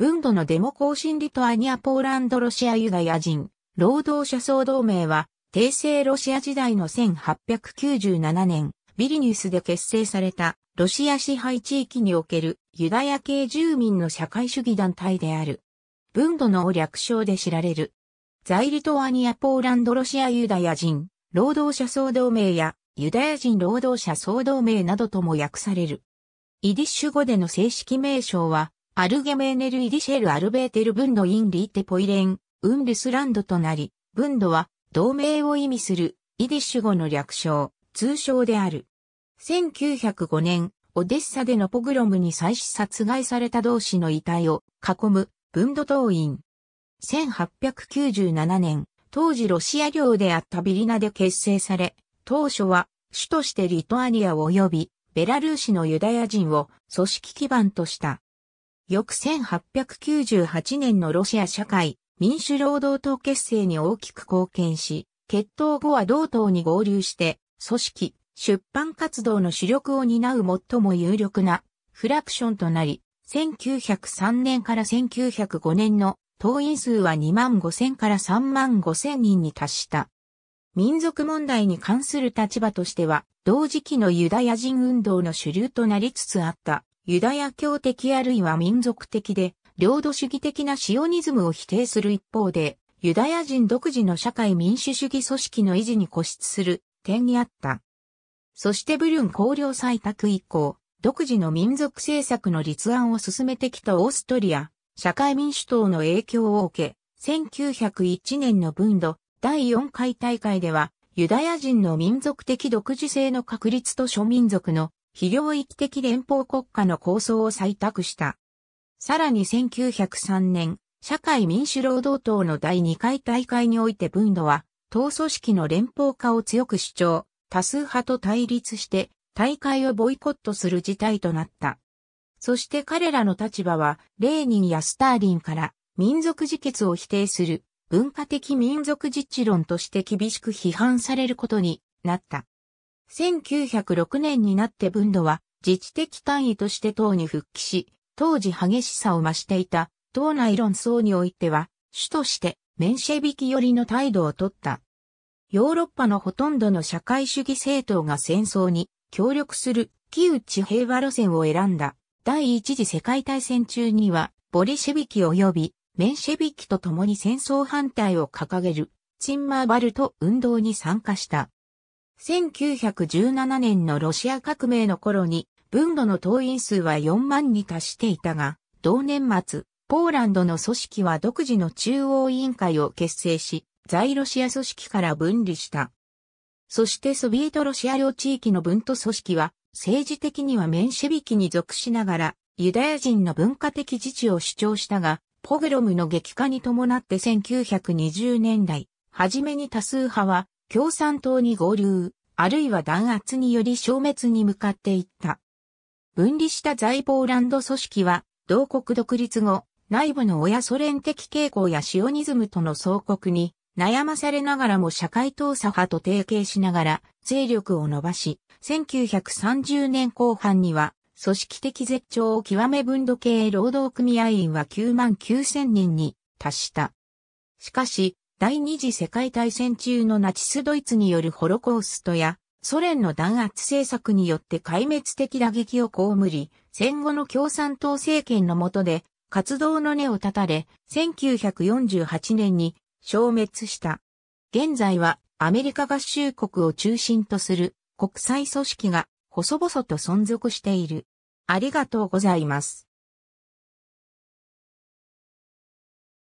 文土のデモ行進リトアニアポーランドロシアユダヤ人、労働者総同盟は、帝政ロシア時代の1897年、ビリニュスで結成された、ロシア支配地域におけるユダヤ系住民の社会主義団体である。文土のを略称で知られる。在リトアニアポーランドロシアユダヤ人、労働者総同盟やユダヤ人労働者総同盟などとも訳される。イディッシュ語での正式名称は、アルゲメーネル・イディシェル・アルベーテル・ブンド・イン・リーテ・ポイレン、ウン・ルスランドとなり、ブンドは同盟を意味するイディッシュ語の略称、通称である。1905年、オデッサでのポグロムに再死殺害された同士の遺体を囲むブンド党員。1897年、当時ロシア領であったビリナで結成され、当初は主としてリトアニア及びベラルーシのユダヤ人を組織基盤とした翌1898年のロシア社会、民主労働党結成に大きく貢献し、決闘後は同党に合流して、組織、出版活動の主力を担う最も有力なフラクションとなり、1903年から1905年の党員数は2万5千から3万5千人に達した。民族問題に関する立場としては、同時期のユダヤ人運動の主流となりつつあった。ユダヤ教的あるいは民族的で、領土主義的なシオニズムを否定する一方で、ユダヤ人独自の社会民主主義組織の維持に固執する点にあった。そしてブリュン公領採択以降、独自の民族政策の立案を進めてきたオーストリア、社会民主党の影響を受け、1901年の分度第4回大会では、ユダヤ人の民族的独自性の確立と諸民族の非領域的連邦国家の構想を採択した。さらに1903年、社会民主労働党の第2回大会において文度は、党組織の連邦化を強く主張、多数派と対立して、大会をボイコットする事態となった。そして彼らの立場は、レーニンやスターリンから民族自決を否定する文化的民族実治論として厳しく批判されることになった。1906年になって文度は自治的単位として党に復帰し、当時激しさを増していた党内論争においては、主としてメンシェビキ寄りの態度をとった。ヨーロッパのほとんどの社会主義政党が戦争に協力する木内平和路線を選んだ。第一次世界大戦中には、ボリシェビキ及びメンシェビキと共に戦争反対を掲げる、チンマーバルト運動に参加した。1917年のロシア革命の頃に、分度の党員数は4万に達していたが、同年末、ポーランドの組織は独自の中央委員会を結成し、在ロシア組織から分離した。そしてソビエトロシア領地域の分と組織は、政治的にはメンシェビキに属しながら、ユダヤ人の文化的自治を主張したが、ポグロムの激化に伴って1920年代、初めに多数派は共産党に合流、あるいは弾圧により消滅に向かっていった。分離した財宝ランド組織は、同国独立後、内部の親ソ連的傾向やシオニズムとの相国に悩まされながらも社会党左派と提携しながら勢力を伸ばし、1930年後半には組織的絶頂を極め分度系労働組合員は9万9000人に達した。しかし、第二次世界大戦中のナチスドイツによるホロコーストやソ連の弾圧政策によって壊滅的打撃を被り、戦後の共産党政権の下で活動の根を絶たれ、1948年に消滅した。現在はアメリカ合衆国を中心とする国際組織が細々と存続している。ありがとうございます。